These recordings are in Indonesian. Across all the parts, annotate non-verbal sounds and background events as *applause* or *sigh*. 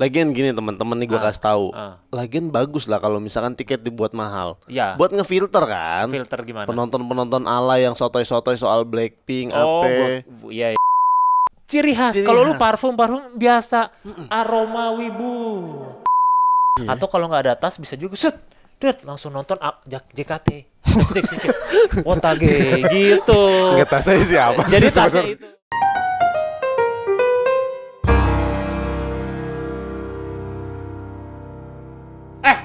Lagian gini teman-teman nih gue ah, kasih tahu. Ah. Lagian bagus lah kalau misalkan tiket dibuat mahal. Ya. Buat ngefilter kan. Filter gimana? Penonton-penonton ala yang sotoy-sotoy soal Blackpink oh, apa. Iya. Ya. Ciri khas. khas. kalau lu parfum parfum biasa Mm-mm. aroma wibu. Yeah. Atau kalau nggak ada tas bisa juga set. Dut, langsung nonton JKT. Sedikit-sedikit. Wotage *laughs* gitu. Enggak siapa Jadi tasnya itu.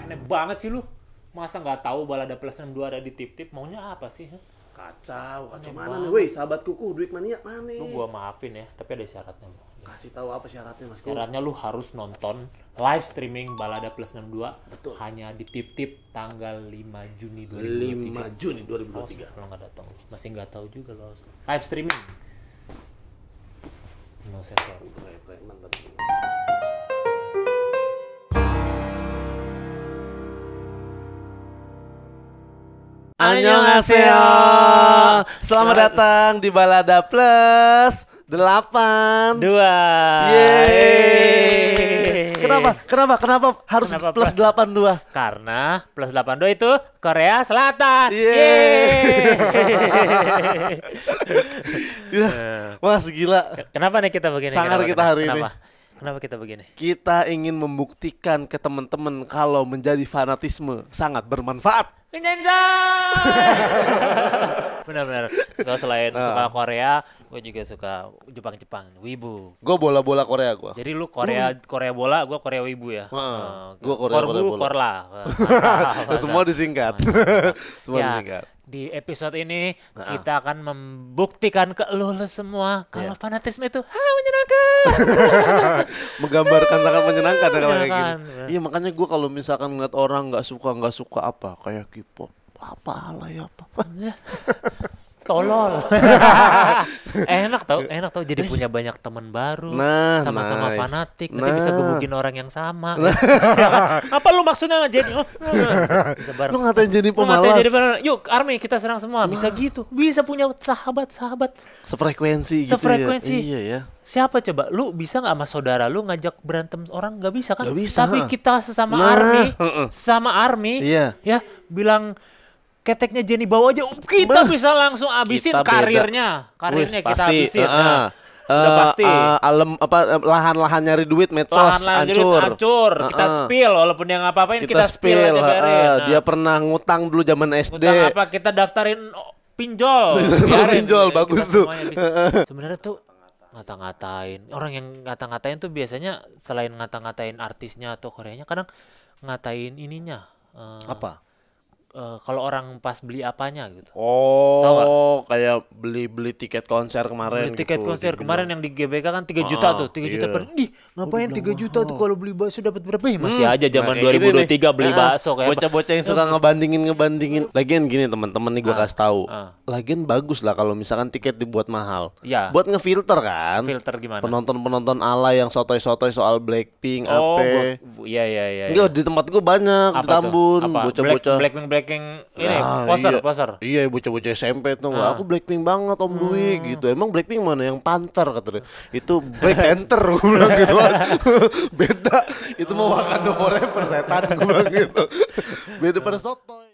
aneh banget sih lu masa nggak tahu balada plus 62 ada di tip-tip maunya apa sih kacau kacau aneh mana nih woi sahabat kuku duit mania mana lu gua maafin ya tapi ada syaratnya bro. kasih tahu apa syaratnya mas syaratnya lu harus nonton live streaming balada plus 62 betul hanya di tip-tip tanggal 5 Juni 2023 5 Juni 2023 kalau nggak datang masih nggak tahu juga lo live streaming no sensor mantap Annyeonghaseyo. Selamat datang di Balada Plus 8 2. Yeay. Kenapa? Kenapa? Kenapa harus Kenapa plus, plus 82? Karena plus 82 itu Korea Selatan. Yeay. *laughs* ya, eh. Mas gila. Kenapa nih kita begini? Sangar kita hari Kenapa? ini. Kenapa kita begini? Kita ingin membuktikan ke teman-teman kalau menjadi fanatisme sangat bermanfaat. *laughs* Benar-benar. Gak selain uh. suka Korea, Gue juga suka Jepang-Jepang, Wibu. Gue bola-bola Korea gue. Jadi lu Korea hmm. Korea bola, gue Korea Wibu ya. Uh, oh, gue Korea Korbu, bola. Korla. nah, *laughs* Semua disingkat. *laughs* Semua ya. disingkat di episode ini nah, kita akan membuktikan ke lu, lu semua kalau yeah. fanatisme itu ha menyenangkan. *laughs* Menggambarkan sangat menyenangkan iya, kalau kayak kan? gini. Iya, iya makanya gue kalau misalkan ngeliat orang nggak suka nggak suka apa kayak k apa lah ya apa tolol *laughs* enak tau iya. enak tau jadi iya. punya banyak teman baru nah, sama-sama nice. fanatik nanti bisa nah. gebukin orang yang sama nah. *laughs* apa lu maksudnya jadi oh, oh, oh. lu ngatain jadi pemalas ngatain jadi pemalas yuk army kita serang semua nah. bisa gitu bisa punya sahabat sahabat sefrekuensi gitu ya. sefrekuensi ya. iya ya siapa coba lu bisa nggak sama saudara lu ngajak berantem orang nggak bisa kan gak bisa. tapi kita sesama nah. army uh army iya. ya bilang keteknya Jenny Bawa aja uh, kita Beuh. bisa langsung abisin kita karirnya. Beda. Karirnya Wih, kita pasti. abisin. Uh, eh, nah. Ya. Eh, uh, udah pasti uh, eh, alam apa lahan-lahan nyari duit medsos lahan-lahan hancur duit hancur uh, uh. kita spill walaupun dia ngapa-apain kita, kita spill, spill aja Uh, nah. dia pernah ngutang dulu zaman SD ngutang apa kita daftarin oh, pinjol *laughs* pinjol bagus tuh sebenarnya tuh ngata-ngatain orang yang ngata-ngatain tuh biasanya selain ngata-ngatain artisnya atau koreanya kadang ngatain ininya uh, apa uh, kalau orang pas beli apanya gitu. Oh, kayak beli-beli tiket konser kemarin. Beli tiket gitu, konser dibilang. Gitu. kemarin yang di GBK kan 3 ah, juta tuh, tiga iya. juta per. Ih, ngapain oh, juta tuh kalau beli bakso dapat berapa ya? Masih hmm. aja zaman nah, gitu 2023 tiga beli nah, bakso kayak bocah-bocah yang suka hmm. ngebandingin ngebandingin. Lagian gini teman-teman nih gue ah, kasih tahu. Ah. Lagian bagus lah kalau misalkan tiket dibuat mahal. Ya. Buat ngefilter kan. Filter gimana? Penonton-penonton ala yang sotoy-sotoy soal Blackpink oh, apa. Iya, iya iya iya. Enggak di tempat gue banyak apa di Tambun, bocah-bocah. Blackpink Blackpink ini nah, poster iya. poster. Iya bocah-bocah SMP tuh. Uh. Aku Blackpink banget Om hmm. Dwi gitu. Emang Blackpink mana yang panter katanya. Itu Black Panther gue bilang gitu. *laughs* Beda. Itu mau Wakanda Forever setan gue bilang gitu. Beda pada soto.